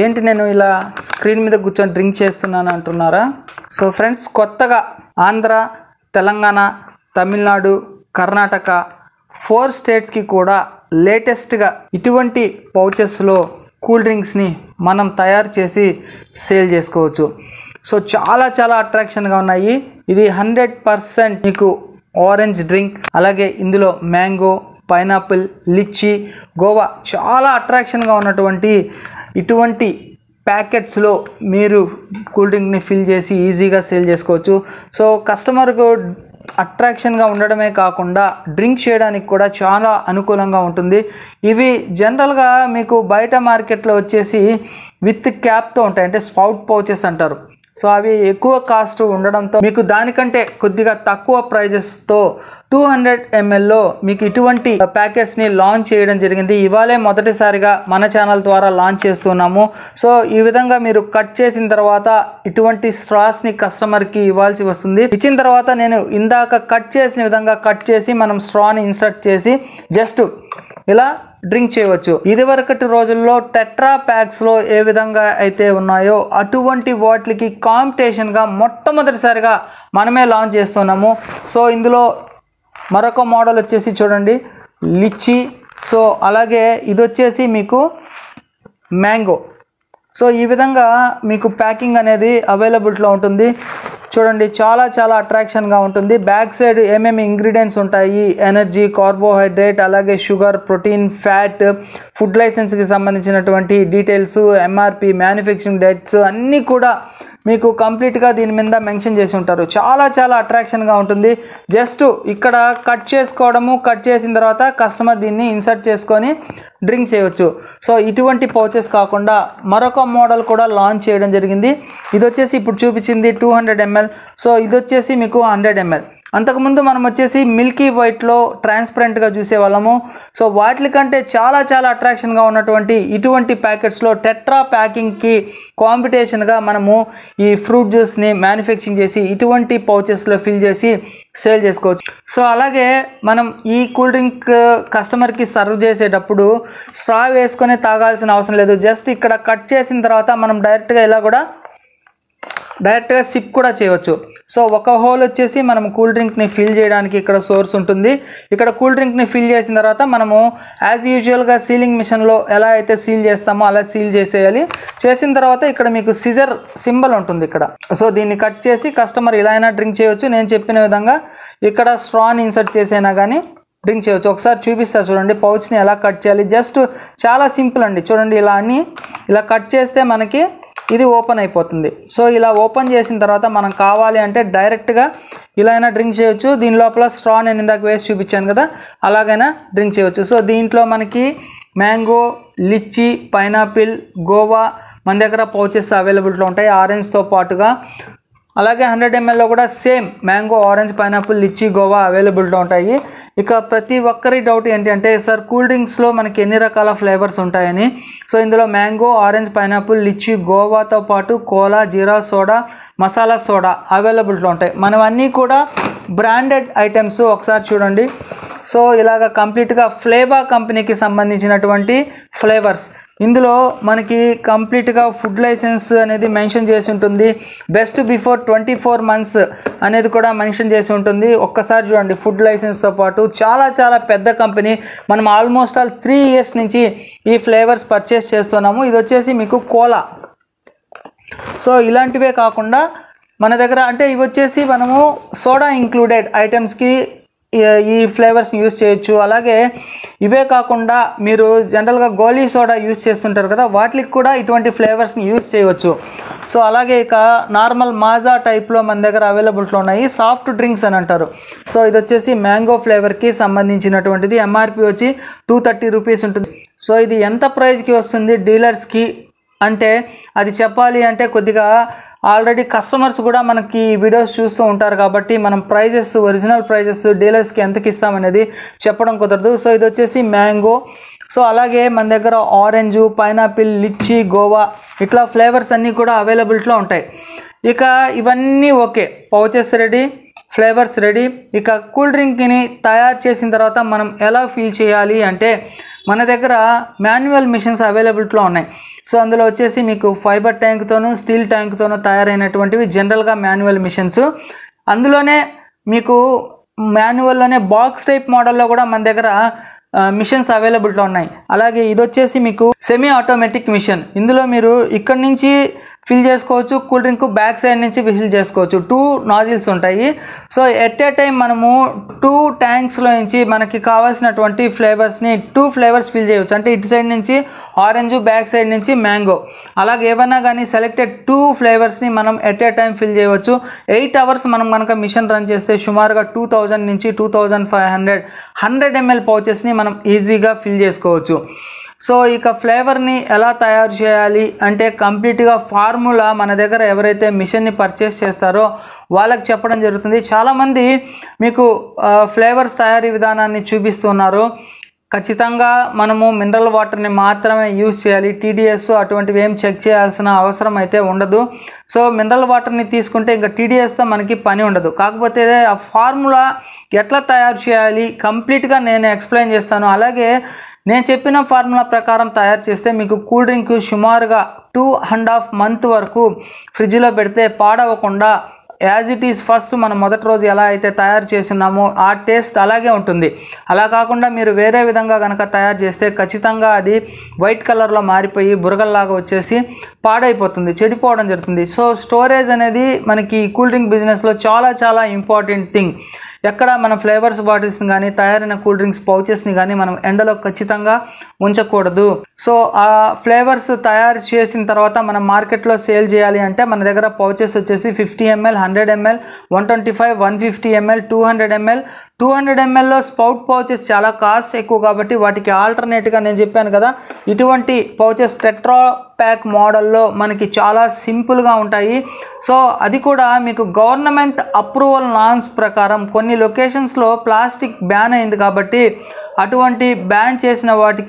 ఏంటి నేను ఇలా స్క్రీన్ మీద కూర్చొని డ్రింక్ చేస్తున్నాను అంటున్నారా సో ఫ్రెండ్స్ కొత్తగా ఆంధ్ర తెలంగాణ తమిళనాడు కర్ణాటక ఫోర్ స్టేట్స్కి కూడా లేటెస్ట్గా ఇటువంటి పౌచెస్లో కూల్ డ్రింక్స్ని మనం తయారు చేసి సేల్ చేసుకోవచ్చు సో చాలా చాలా అట్రాక్షన్గా ఉన్నాయి ఇది హండ్రెడ్ పర్సెంట్ మీకు ఆరెంజ్ డ్రింక్ అలాగే ఇందులో మ్యాంగో పైనాపిల్ లిచ్చి గోవా చాలా అట్రాక్షన్గా ఉన్నటువంటి ఇటువంటి ప్యాకెట్స్లో మీరు కూల్ డ్రింక్ని ఫిల్ చేసి ఈజీగా సేల్ చేసుకోవచ్చు సో కస్టమర్కు అట్రాక్షన్గా ఉండడమే కాకుండా డ్రింక్ చేయడానికి కూడా చాలా అనుకూలంగా ఉంటుంది ఇవి జనరల్గా మీకు బయట మార్కెట్లో వచ్చేసి విత్ క్యాప్తో ఉంటాయి అంటే స్పౌట్ పౌచెస్ అంటారు సో అవి ఎక్కువ కాస్ట్ ఉండడంతో మీకు దానికంటే కొద్దిగా తక్కువ ప్రైజెస్తో టూ హండ్రెడ్ ఎంఎల్లో మీకు ఇటువంటి uh, ప్యాకెట్స్ని లాంచ్ చేయడం జరిగింది ఇవాళే మొదటిసారిగా మన ఛానల్ ద్వారా లాంచ్ చేస్తున్నాము సో ఈ విధంగా మీరు కట్ చేసిన తర్వాత ఇటువంటి స్ట్రాస్ని కస్టమర్కి ఇవ్వాల్సి వస్తుంది ఇచ్చిన తర్వాత నేను ఇందాక కట్ చేసిన విధంగా కట్ చేసి మనం స్ట్రాని ఇన్సర్ట్ చేసి జస్ట్ ఇలా డ్రింక్ చేయవచ్చు ఇదివరకటి రోజుల్లో టెట్రా ప్యాక్స్లో ఏ విధంగా అయితే ఉన్నాయో అటువంటి వాటికి కాంపిటీషన్గా మొట్టమొదటిసారిగా మనమే లాంచ్ చేస్తున్నాము సో ఇందులో మరొక మోడల్ వచ్చేసి చూడండి లిచ్చి సో అలాగే ఇది వచ్చేసి మీకు మ్యాంగో సో ఈ విధంగా మీకు ప్యాకింగ్ అనేది అవైలబిలిటీలో ఉంటుంది చూడండి చాలా చాలా అట్రాక్షన్గా ఉంటుంది బ్యాక్ సైడ్ ఏమేమి ఇంగ్రీడియంట్స్ ఉంటాయి ఎనర్జీ కార్బోహైడ్రేట్ అలాగే షుగర్ ప్రోటీన్ ఫ్యాట్ ఫుడ్ లైసెన్స్కి సంబంధించినటువంటి డీటెయిల్స్ ఎంఆర్పి మ్యానుఫ్యాక్చరింగ్ డేట్స్ అన్నీ కూడా మీకు కంప్లీట్గా దీని మీద మెన్షన్ చేసి ఉంటారు చాలా చాలా అట్రాక్షన్గా ఉంటుంది జస్ట్ ఇక్కడ కట్ చేసుకోవడము కట్ చేసిన తర్వాత కస్టమర్ దీన్ని ఇన్సర్ట్ చేసుకొని డ్రింక్ చేయవచ్చు సో ఇటువంటి పౌచెస్ కాకుండా మరొక మోడల్ కూడా లాంచ్ చేయడం జరిగింది ఇది వచ్చేసి ఇప్పుడు చూపించింది టూ హండ్రెడ్ ఎంఎల్ సో ఇది వచ్చేసి మీకు హండ్రెడ్ ఎంఎల్ అంతకుముందు మనం వచ్చేసి మిల్కీ వైట్లో ట్రాన్స్పరెంట్గా చూసేవాళ్ళము సో వాటికంటే చాలా చాలా అట్రాక్షన్గా ఉన్నటువంటి ఇటువంటి ప్యాకెట్స్లో టెట్రా ప్యాకింగ్కి కాంపిటీషన్గా మనము ఈ ఫ్రూట్ జ్యూస్ని మ్యానుఫ్యాక్చరింగ్ చేసి ఇటువంటి పౌచెస్లో ఫిల్ చేసి సేల్ చేసుకోవచ్చు సో అలాగే మనం ఈ కూల్ డ్రింక్ కస్టమర్కి సర్వ్ చేసేటప్పుడు స్ట్రా వేసుకొని తాగాల్సిన అవసరం లేదు జస్ట్ ఇక్కడ కట్ చేసిన తర్వాత మనం డైరెక్ట్గా ఇలా కూడా డైరెక్ట్గా సిప్ కూడా చేయవచ్చు సో ఒక హోల్ వచ్చేసి మనం కూల్ డ్రింక్ని ఫిల్ చేయడానికి ఇక్కడ సోర్స్ ఉంటుంది ఇక్కడ కూల్ డ్రింక్ని ఫిల్ చేసిన తర్వాత మనము యాజ్ యూజువల్గా సీలింగ్ మిషన్లో ఎలా అయితే సీల్ చేస్తామో అలా సీల్ చేసేయాలి చేసిన తర్వాత ఇక్కడ మీకు సిజర్ సింబల్ ఉంటుంది ఇక్కడ సో దీన్ని కట్ చేసి కస్టమర్ ఇలా అయినా డ్రింక్ చేయవచ్చు నేను చెప్పిన విధంగా ఇక్కడ స్ట్రాన్ ఇన్సర్ట్ చేసైనా కానీ డ్రింక్ చేయవచ్చు ఒకసారి చూపిస్తా చూడండి పౌచ్ని ఎలా కట్ చేయాలి జస్ట్ చాలా సింపుల్ అండి చూడండి ఇలా అని ఇలా కట్ చేస్తే మనకి ఇది ఓపెన్ అయిపోతుంది సో ఇలా ఓపెన్ చేసిన తర్వాత మనం కావాలి అంటే డైరెక్ట్గా ఇలా అయినా డ్రింక్ చేయొచ్చు దీని లోపల స్ట్రా నేను ఇందాక వేసి చూపించాను కదా అలాగైనా డ్రింక్ చేయవచ్చు సో దీంట్లో మనకి మ్యాంగో లిచ్చి పైనాపిల్ గోవా మన దగ్గర పౌచెస్ అవైలబుల్లో ఉంటాయి ఆరెంజ్తో పాటుగా అలాగే హండ్రెడ్ ఎంఎల్లో కూడా same mango orange pineapple lychee guava అవైలబుల్గా ఉంటాయి ఇక ప్రతి ఒక్కరి డౌట్ ఏంటి అంటే సార్ కూల్ డ్రింక్స్లో మనకి ఎన్ని రకాల ఫ్లేవర్స్ ఉంటాయని సో ఇందులో మ్యాంగో ఆరెంజ్ పైనాపిల్ లిచ్చి గోవాతో పాటు cola jeera soda masala soda అవైలబుల్గా ఉంటాయి మనం అన్నీ కూడా బ్రాండెడ్ ఐటమ్స్ ఒకసారి చూడండి సో ఇలాగ కంప్లీట్గా ఫ్లేవా కంపెనీకి సంబంధించినటువంటి ఫ్లేవర్స్ ఇందులో మనకి కంప్లీట్గా ఫుడ్ లైసెన్స్ అనేది మెన్షన్ చేసి ఉంటుంది best before twenty four months అనేది కూడా మెన్షన్ చేసి ఉంటుంది ఒక్కసారి చూడండి ఫుడ్ లైసెన్స్తో పాటు చాలా చాలా పెద్ద కంపెనీ మనం ఆల్మోస్ట్ ఆల్ త్రీ ఇయర్స్ నుంచి ఈ ఫ్లేవర్స్ పర్చేస్ చేస్తున్నాము ఇది వచ్చేసి మీకు కోలా సో ఇలాంటివే కాకుండా మన దగ్గర అంటే ఇవి వచ్చేసి మనము సోడా ఇంక్లూడెడ్ ఐటమ్స్కి ఈ ఫ్లేవర్స్ యూజ్ చేయొచ్చు అలాగే ఇవే కాకుండా మీరు జనరల్గా గోలీ సోడా యూజ్ చేస్తుంటారు కదా వాటికి కూడా ఇటువంటి ఫ్లేవర్స్ని యూజ్ చేయవచ్చు సో అలాగే ఇక నార్మల్ మాజా టైప్లో మన దగ్గర అవైలబుల్ట్లో ఉన్నాయి సాఫ్ట్ డ్రింక్స్ అని అంటారు సో ఇది వచ్చేసి మ్యాంగో ఫ్లేవర్కి సంబంధించినటువంటిది ఎంఆర్పి వచ్చి టూ థర్టీ రూపీస్ ఉంటుంది సో ఇది ఎంత ప్రైస్కి వస్తుంది డీలర్స్కి అంటే అది చెప్పాలి అంటే కొద్దిగా ఆల్రెడీ కస్టమర్స్ కూడా మనకి వీడియోస్ చూస్తూ ఉంటారు కాబట్టి మనం ప్రైజెస్ ఒరిజినల్ ప్రైజెస్ డీలర్స్కి ఎంతకి ఇస్తామనేది చెప్పడం కుదరదు సో ఇది వచ్చేసి మ్యాంగో సో అలాగే మన దగ్గర ఆరెంజ్ పైనాపిల్ లిచ్చి గోవా ఇట్లా ఫ్లేవర్స్ అన్నీ కూడా అవైలబిలిటీలో ఉంటాయి ఇక ఇవన్నీ okay pouches ready flavours ready ఇక కూల్ డ్రింక్ని తయారు చేసిన తర్వాత మనం ఎలా ఫీల్ చేయాలి అంటే మన దగ్గర మాన్యువల్ మిషన్స్ అవైలబిలిటీలో ఉన్నాయి సో అందులో వచ్చేసి మీకు ఫైబర్ ట్యాంక్తోనూ స్టీల్ ట్యాంక్తోనూ తయారైనటువంటివి జనరల్గా మాన్యువల్ మిషన్స్ అందులోనే మీకు మాన్యువల్లోనే బాక్స్ టైప్ మోడల్లో కూడా మన దగ్గర మిషన్స్ అవైలబిలిటీలో ఉన్నాయి అలాగే ఇది వచ్చేసి మీకు సెమీ ఆటోమేటిక్ మిషన్ ఇందులో మీరు ఇక్కడి నుంచి ఫిల్ చేసుకోవచ్చు కూల్ డ్రింక్ బ్యాక్ సైడ్ నుంచి ఫిల్ చేసుకోవచ్చు టూ నాజిల్స్ ఉంటాయి సో ఎట్ ఏ టైం మనము టూ ట్యాంక్స్లో నుంచి మనకి కావాల్సినటువంటి ఫ్లేవర్స్ని టూ ఫ్లేవర్స్ ఫిల్ చేయవచ్చు అంటే ఇటు సైడ్ నుంచి ఆరెంజ్ బ్యాక్ సైడ్ నుంచి మ్యాంగో అలాగే ఏమన్నా కానీ సెలెక్టెడ్ టూ ఫ్లేవర్స్ని మనం ఎట్ ఏ టైం ఫిల్ చేయవచ్చు ఎయిట్ అవర్స్ మనం కనుక మిషన్ రన్ చేస్తే సుమారుగా టూ థౌజండ్ నుంచి two thousand five hundred hundred ml పౌచెస్ని మనం ఈజీగా ఫిల్ చేసుకోవచ్చు సో ఇక ఫ్లేవర్ని ఎలా తయారు చేయాలి అంటే కంప్లీట్గా ఫార్ములా మన దగ్గర ఎవరైతే మిషన్ని పర్చేస్ చేస్తారో వాళ్ళకి చెప్పడం జరుగుతుంది చాలామంది మీకు ఫ్లేవర్స్ తయారీ విధానాన్ని చూపిస్తున్నారు ఖచ్చితంగా మనము మినరల్ వాటర్ని మాత్రమే యూజ్ చేయాలి టీడీఎస్ అటువంటివి ఏం చెక్ చేయాల్సిన అవసరం అయితే ఉండదు సో మినరల్ వాటర్ని తీసుకుంటే ఇంకా టీడీఎస్తో మనకి పని ఉండదు కాకపోతే ఆ ఫార్ములా ఎట్లా తయారు చేయాలి కంప్లీట్గా నేను ఎక్స్ప్లెయిన్ చేస్తాను అలాగే నేను చెప్పిన ఫార్ములా ప్రకారం తయారు చేస్తే మీకు కూల్ డ్రింక్ సుమారుగా టూ అండ్ హాఫ్ మంత్ వరకు ఫ్రిడ్జ్లో పెడితే పాడవకుండా యాజ్ ఇట్ ఈజ్ ఫస్ట్ మనం మొదటి రోజు ఎలా అయితే తయారు చేస్తున్నామో ఆ టేస్ట్ అలాగే ఉంటుంది అలా కాకుండా మీరు వేరే విధంగా కనుక తయారు చేస్తే ఖచ్చితంగా అది వైట్ కలర్లో మారిపోయి బురగల్లాగా వచ్చేసి పాడైపోతుంది చెడిపోవడం జరుగుతుంది సో స్టోరేజ్ అనేది మనకి కూల్ డ్రింక్ బిజినెస్లో చాలా చాలా ఇంపార్టెంట్ థింగ్ ఎక్కడ మన ఫ్లేవర్స్ బాటిల్స్ని కానీ తయారైన కూల్ డ్రింక్స్ పౌచెస్ని కానీ మనం ఎండలో ఖచ్చితంగా ఉంచకూడదు సో ఆ ఫ్లేవర్స్ తయారు చేసిన తర్వాత మనం మార్కెట్లో సేల్ చేయాలి అంటే మన దగ్గర పౌచెస్ వచ్చేసి fifty ml hundred ml one twenty five one fifty ml two hundred ml two hundred ఎంఎల్లో స్పౌట్ పౌచెస్ చాలా కాస్ట్ ఎక్కువ కాబట్టి వాటికి ఆల్టర్నేట్గా నేను చెప్పాను కదా ఇటువంటి పౌచెస్ టెట్రా ప్యాక్ మోడల్లో మనకి చాలా సింపుల్గా ఉంటాయి సో అది కూడా మీకు గవర్నమెంట్ అప్రూవల్ నామ్స్ ప్రకారం కొన్ని లొకేషన్స్లో ప్లాస్టిక్ బ్యాన్ అయింది కాబట్టి అటువంటి బ్యాన్ చేసిన వాటికి